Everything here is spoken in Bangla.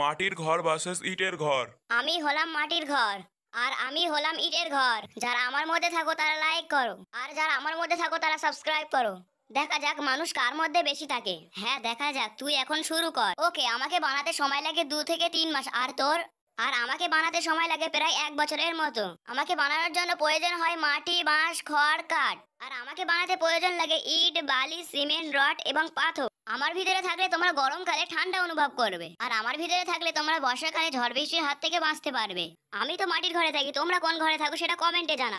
মাটির ঘর ভার্সেস ইটের ঘর আমি হলাম মাটির ঘর আর আমি হলাম ইটের ঘর যারা আমার মধ্যে থাকো তারা লাইক করো আর যারা আমার মধ্যে থাকো তারা সাবস্ক্রাইব করো দেখা যাক মানুষ কার মধ্যে বেশি থাকে হ্যাঁ দেখা যাক তুই এখন শুরু কর ওকে আমাকে বানাতে সময় লাগে দু থেকে তিন মাস আর তোর আর আমাকে বানাতে সময় লাগে প্রায় এক বছরের মতো আমাকে বানানোর জন্য প্রয়োজন হয় মাটি বাঁশ খড় কাঠ আর আমাকে বানাতে প্রয়োজন লাগে ইট বালি সিমেন্ট রড এবং পাথর আমার ভিতরে থাকলে তোমরা গরমকালে ঠান্ডা অনুভব করবে আর আমার ভিতরে থাকলে তোমরা বর্ষাকালে ঝড় বৃষ্টির হাত থেকে বাঁচতে পারবে আমি তো মাটির ঘরে থাকি তোমরা কোন ঘরে থাকো সেটা কমেন্টে জানা